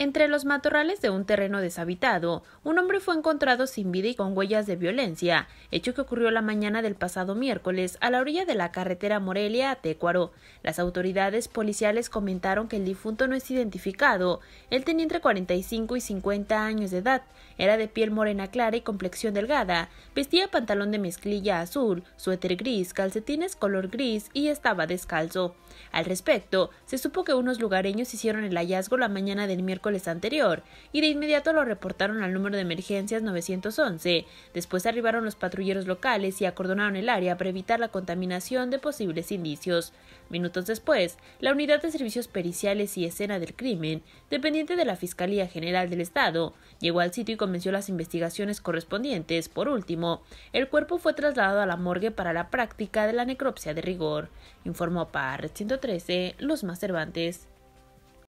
Entre los matorrales de un terreno deshabitado, un hombre fue encontrado sin vida y con huellas de violencia, hecho que ocurrió la mañana del pasado miércoles a la orilla de la carretera Morelia a Tecuaro. Las autoridades policiales comentaron que el difunto no es identificado. Él tenía entre 45 y 50 años de edad, era de piel morena clara y complexión delgada, vestía pantalón de mezclilla azul, suéter gris, calcetines color gris y estaba descalzo. Al respecto, se supo que unos lugareños hicieron el hallazgo la mañana del miércoles anterior y de inmediato lo reportaron al número de emergencias 911. Después arribaron los patrulleros locales y acordonaron el área para evitar la contaminación de posibles indicios. Minutos después, la Unidad de Servicios Periciales y Escena del Crimen, dependiente de la Fiscalía General del Estado, llegó al sitio y comenzó las investigaciones correspondientes. Por último, el cuerpo fue trasladado a la morgue para la práctica de la necropsia de rigor, informó PAR 113 Los Más Cervantes.